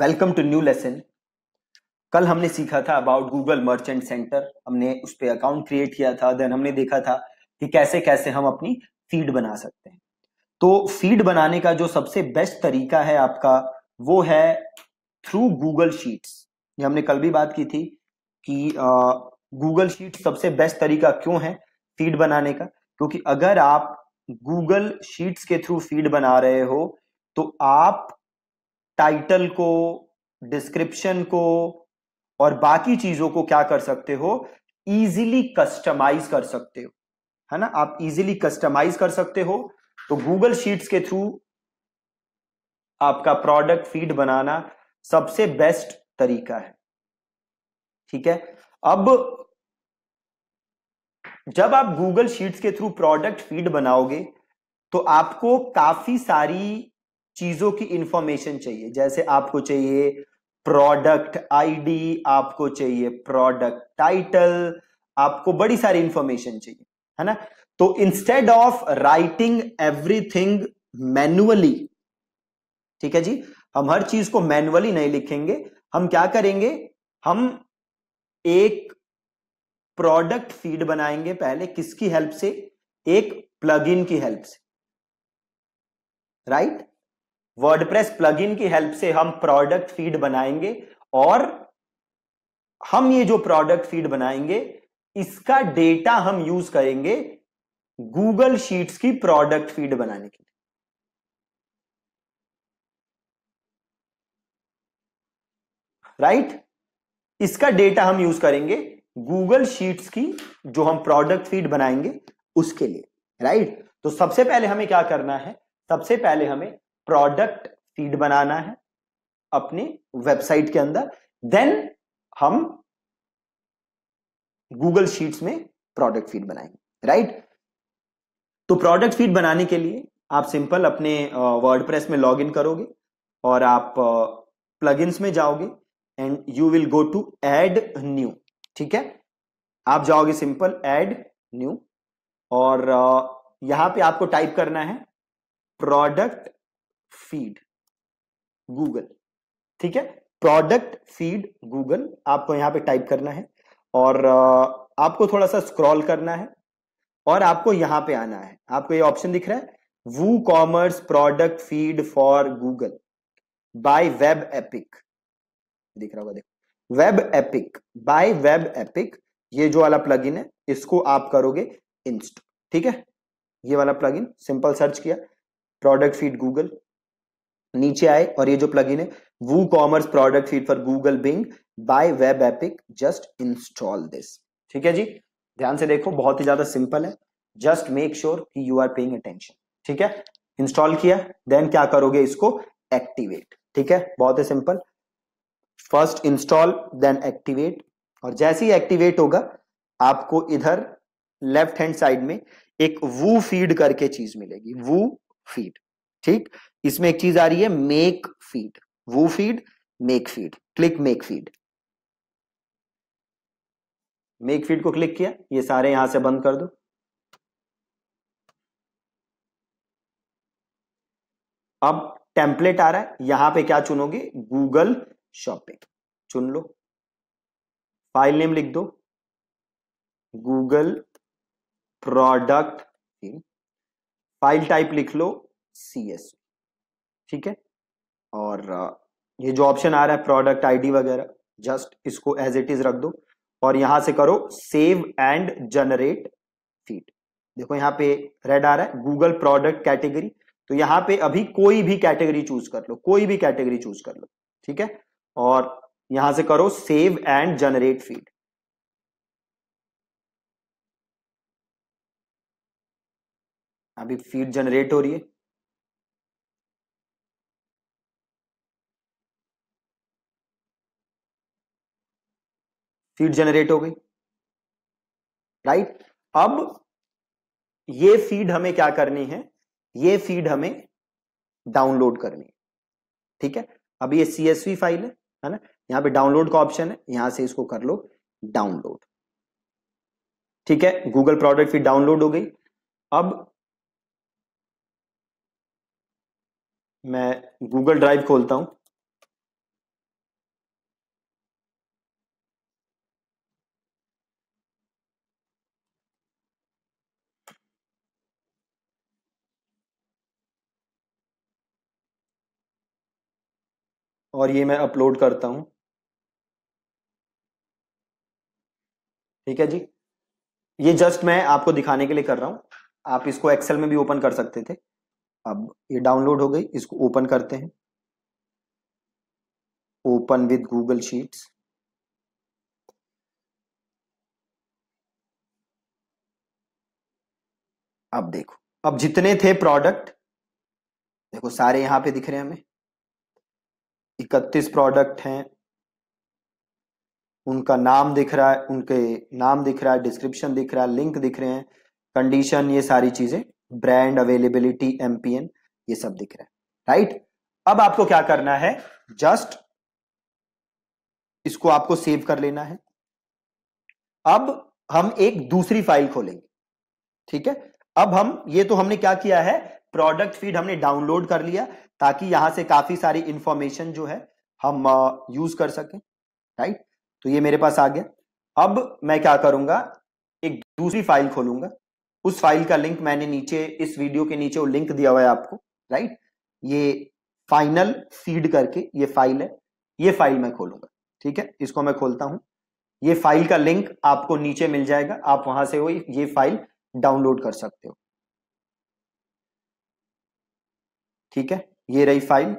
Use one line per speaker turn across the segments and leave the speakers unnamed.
Welcome to new lesson कल हमने सीखा था अबाउट गूगल मर्चेंट सेंटर हमने उस पर अकाउंट क्रिएट किया था देन हमने देखा था कि कैसे कैसे हम अपनी फीड बना सकते हैं तो फीड बनाने का जो सबसे बेस्ट तरीका है आपका वो है थ्रू गूगल शीट्स ये हमने कल भी बात की थी कि गूगल शीट सबसे बेस्ट तरीका क्यों है फीड बनाने का क्योंकि अगर आप गूगल शीट्स के थ्रू फीड बना रहे हो तो आप टाइटल को डिस्क्रिप्शन को और बाकी चीजों को क्या कर सकते हो इजीली कस्टमाइज कर सकते हो है ना आप इजीली कस्टमाइज कर सकते हो तो गूगल शीट्स के थ्रू आपका प्रोडक्ट फीड बनाना सबसे बेस्ट तरीका है ठीक है अब जब आप गूगल शीट्स के थ्रू प्रोडक्ट फीड बनाओगे तो आपको काफी सारी चीजों की इंफॉर्मेशन चाहिए जैसे आपको चाहिए प्रोडक्ट आईडी आपको चाहिए प्रोडक्ट टाइटल आपको बड़ी सारी इंफॉर्मेशन चाहिए है ना तो instead of writing everything manually ठीक है जी हम हर चीज को मैनुअली नहीं लिखेंगे हम क्या करेंगे हम एक प्रोडक्ट फीड बनाएंगे पहले किसकी हेल्प से एक प्लगइन की हेल्प से राइट right? वर्डप्रेस प्लगइन की हेल्प से हम प्रोडक्ट फीड बनाएंगे और हम ये जो प्रोडक्ट फीड बनाएंगे इसका डेटा हम यूज करेंगे गूगल शीट्स की प्रोडक्ट फीड बनाने के लिए राइट right? इसका डेटा हम यूज करेंगे गूगल शीट्स की जो हम प्रोडक्ट फीड बनाएंगे उसके लिए राइट right? तो सबसे पहले हमें क्या करना है सबसे पहले हमें प्रोडक्ट फीड बनाना है अपने वेबसाइट के अंदर देन हम गूगल शीट्स में प्रोडक्ट फीड बनाएंगे राइट तो प्रोडक्ट फीड बनाने के लिए आप सिंपल अपने प्रेस में लॉग इन करोगे और आप प्लगइन्स में जाओगे and you will go to add new ठीक है आप जाओगे सिंपल एड न्यू और यहां पे आपको टाइप करना है प्रोडक्ट फीड गूगल ठीक है प्रोडक्ट फीड गूगल आपको यहां पे टाइप uh, करना है और आपको थोड़ा सा स्क्रॉल करना है और आपको यहां पे आना है आपको ये ऑप्शन दिख रहा है WooCommerce product feed for Google by WebAppick दिख रहा होगा देखो WebAppick by WebAppick ये जो वाला प्लगइन है इसको आप करोगे इंस्ट ठीक है ये वाला प्लगइन सिंपल सर्च किया प्रोडक्ट फीड गूगल नीचे आए और ये जो इन है WooCommerce product feed for Google Bing by WebAppick just install this ठीक है जी ध्यान से देखो बहुत ही ज्यादा सिंपल है जस्ट मेक श्योर कि यू आर पेइंग अटेंशन ठीक है इंस्टॉल किया देन क्या करोगे इसको एक्टिवेट ठीक है बहुत ही simple first install then activate और जैसे ही एक्टिवेट होगा आपको इधर लेफ्ट हैंड साइड में एक वू फीड करके चीज मिलेगी वू फीड ठीक इसमें एक चीज आ रही है मेक फीड वो feed make feed click make feed make feed को क्लिक किया ये सारे यहां से बंद कर दो अब टेम्पलेट आ रहा है यहां पे क्या चुनोगे गूगल शॉपिंग चुन लो फाइल नेम लिख दो गूगल प्रोडक्ट फाइल टाइप लिख लो सी एस ठीक है और ये जो ऑप्शन आ रहा है प्रोडक्ट आईडी वगैरह जस्ट इसको एज इट इज रख दो और यहां से करो सेव एंड जनरेट फीड देखो यहाँ पे रेड आ रहा है गूगल प्रोडक्ट कैटेगरी तो यहाँ पे अभी कोई भी कैटेगरी चूज कर लो कोई भी कैटेगरी चूज कर लो ठीक है और यहां से करो सेव एंड जनरेट फीड अभी फीड जनरेट हो रही है फीड जनरेट हो गई राइट अब ये फीड हमें क्या करनी है ये फीड हमें डाउनलोड करनी है ठीक है अब ये सीएसवी फाइल है है ना यहां पे डाउनलोड का ऑप्शन है यहां से इसको कर लो डाउनलोड ठीक है गूगल प्रोडक्ट फीड डाउनलोड हो गई अब मैं गूगल ड्राइव खोलता हूं और ये मैं अपलोड करता हूं ठीक है जी ये जस्ट मैं आपको दिखाने के लिए कर रहा हूं आप इसको एक्सेल में भी ओपन कर सकते थे अब ये डाउनलोड हो गई इसको ओपन करते हैं ओपन विद गूगल शीट्स अब देखो अब जितने थे प्रोडक्ट देखो सारे यहां पे दिख रहे हैं हमें इकतीस प्रोडक्ट हैं उनका नाम दिख रहा है उनके नाम दिख रहा है डिस्क्रिप्शन दिख रहा है लिंक दिख रहे हैं कंडीशन ये सारी चीजें ब्रांड अवेलेबिलिटी एमपीएन ये सब दिख रहा है राइट अब आपको क्या करना है जस्ट इसको आपको सेव कर लेना है अब हम एक दूसरी फाइल खोलेंगे ठीक है अब हम ये तो हमने क्या किया है प्रोडक्ट फीड हमने डाउनलोड कर लिया ताकि यहां से काफ़ी सारी इंफॉर्मेशन जो है हम यूज़ कर सकें राइट तो ये मेरे पास आ गया अब मैं क्या करूंगा एक दूसरी फाइल खोलूंगा उस फाइल का लिंक मैंने नीचे इस वीडियो के नीचे वो लिंक दिया हुआ है आपको राइट ये फाइनल सीड करके ये फाइल है ये फाइल मैं खोलूंगा ठीक है इसको मैं खोलता हूं ये फाइल का लिंक आपको नीचे मिल जाएगा आप वहां से वो ये फाइल डाउनलोड कर सकते हो ठीक है ये रही फाइल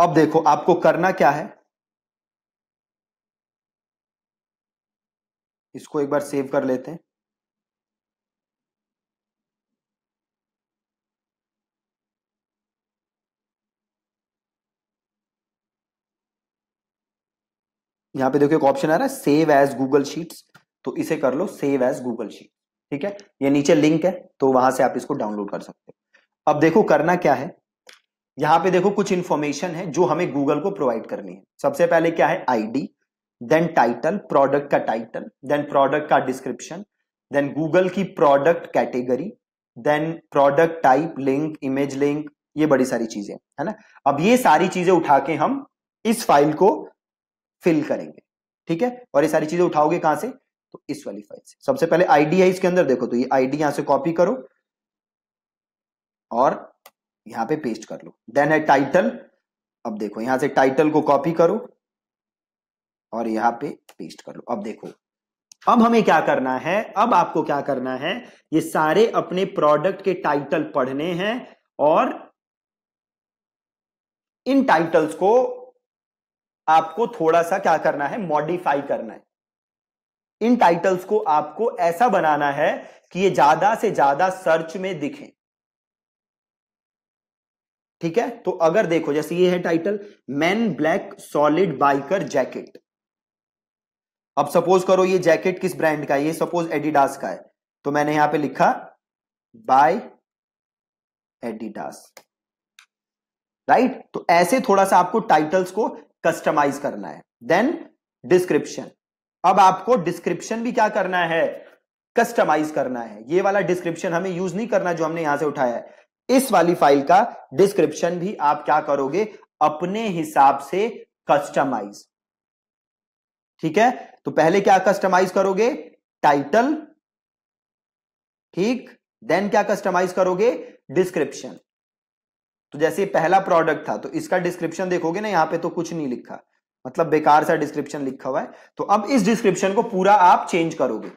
अब देखो आपको करना क्या है इसको एक बार सेव कर लेते हैं यहाँ पे देखो एक ऑप्शन आ रहा है सेव एज गूगल शीट्स तो इसे कर लो सेव एज गूगल शीट ठीक है ये नीचे लिंक है तो वहां से आप इसको डाउनलोड कर सकते हो अब देखो करना क्या है यहाँ पे देखो कुछ इंफॉर्मेशन है जो हमें गूगल को प्रोवाइड करनी है सबसे पहले क्या है आईडी देन टाइटल प्रोडक्ट का टाइटल देन प्रोडक्ट का डिस्क्रिप्शन देन गूगल की product category then product type link image link ये बड़ी सारी चीजें है ना अब ये सारी चीजें उठा के हम इस फाइल को फिल करेंगे ठीक है और ये सारी चीजें उठाओगे कहां से तो इस वाली फाइल से सबसे पहले आईडी है इसके अंदर देखो तो ये आईडी यहां से कॉपी करो और यहां पे पेस्ट कर लो देन है टाइटल अब देखो यहां से टाइटल को कॉपी करो और यहां पे पेस्ट कर लो अब देखो अब हमें क्या करना है अब आपको क्या करना है ये सारे अपने प्रोडक्ट के टाइटल पढ़ने हैं और इन टाइटल्स को आपको थोड़ा सा क्या करना है मॉडिफाई करना है इन टाइटल्स को आपको ऐसा बनाना है कि ये ज्यादा से ज्यादा सर्च में दिखें ठीक है तो अगर देखो जैसे ये है title man black solid biker jacket अब सपोज करो ये जैकेट किस ब्रांड का है ये सपोज एडिडास का है तो मैंने यहां पे लिखा बाय एडिडास राइट तो ऐसे थोड़ा सा आपको टाइटल्स को कस्टमाइज करना है देन डिस्क्रिप्शन अब आपको डिस्क्रिप्शन भी क्या करना है कस्टमाइज करना है ये वाला डिस्क्रिप्शन हमें यूज नहीं करना जो हमने यहां से उठाया है इस वाली फाइल का डिस्क्रिप्शन भी आप क्या करोगे अपने हिसाब से कस्टमाइज ठीक है तो पहले क्या कस्टमाइज करोगे टाइटल ठीक देन क्या कस्टमाइज करोगे डिस्क्रिप्शन तो जैसे पहला प्रोडक्ट था तो इसका डिस्क्रिप्शन देखोगे ना यहाँ पे तो कुछ नहीं लिखा मतलब बेकार सा डिस्क्रिप्शन लिखा हुआ है तो अब इस डिस्क्रिप्शन को पूरा आप चेंज करोगे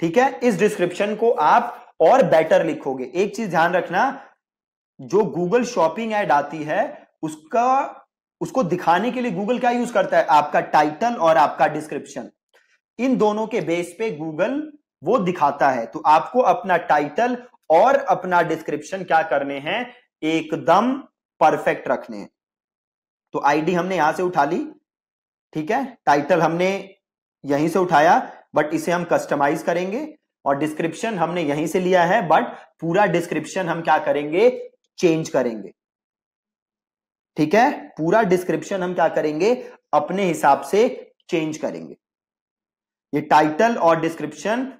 ठीक है इस डिस्क्रिप्शन को आप और बेटर लिखोगे एक चीज ध्यान रखना जो गूगल शॉपिंग एड आती है उसका उसको दिखाने के लिए गूगल क्या यूज करता है आपका टाइटल और आपका डिस्क्रिप्शन इन दोनों के बेस पे गूगल वो दिखाता है तो आपको अपना टाइटल और अपना डिस्क्रिप्शन क्या करने हैं एकदम परफेक्ट रखने हैं तो आईडी हमने यहां से उठा ली ठीक है टाइटल हमने यहीं से उठाया बट इसे हम कस्टमाइज करेंगे और डिस्क्रिप्शन हमने यहीं से लिया है बट पूरा डिस्क्रिप्शन हम क्या करेंगे चेंज करेंगे ठीक है पूरा डिस्क्रिप्शन हम क्या करेंगे अपने हिसाब से चेंज करेंगे ये टाइटल और डिस्क्रिप्शन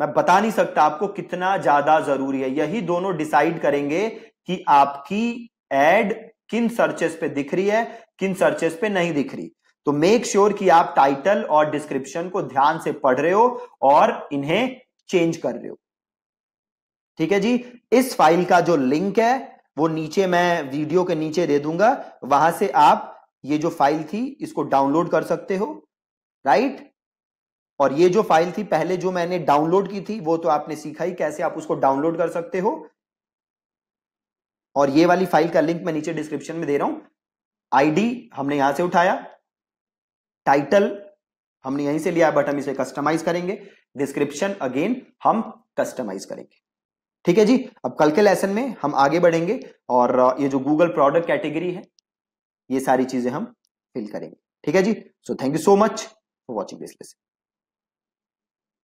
मैं बता नहीं सकता आपको कितना ज्यादा जरूरी है यही दोनों डिसाइड करेंगे कि आपकी एड किन सर्चेस पे दिख रही है किन सर्चेस पे नहीं दिख रही तो मेक श्योर sure कि आप टाइटल और डिस्क्रिप्शन को ध्यान से पढ़ रहे हो और इन्हें चेंज कर रहे हो ठीक है जी इस फाइल का जो लिंक है वो नीचे मैं वीडियो के नीचे दे दूंगा वहां से आप ये जो फाइल थी इसको डाउनलोड कर सकते हो राइट और ये जो फाइल थी पहले जो मैंने डाउनलोड की थी वो तो आपने सीखा ही कैसे आप उसको डाउनलोड कर सकते हो और ये वाली फाइल का लिंक मैं नीचे डिस्क्रिप्शन में दे रहा हूं आईडी हमने यहां से उठाया टाइटल हमने यहीं से लिया बट हम इसे कस्टमाइज करेंगे डिस्क्रिप्शन अगेन हम कस्टमाइज करेंगे ठीक है जी अब कल के लेसन में हम आगे बढ़ेंगे और ये जो गूगल प्रोडक्ट कैटेगरी है ये सारी चीजें हम फिल करेंगे ठीक है जी so thank you so much for watching this lesson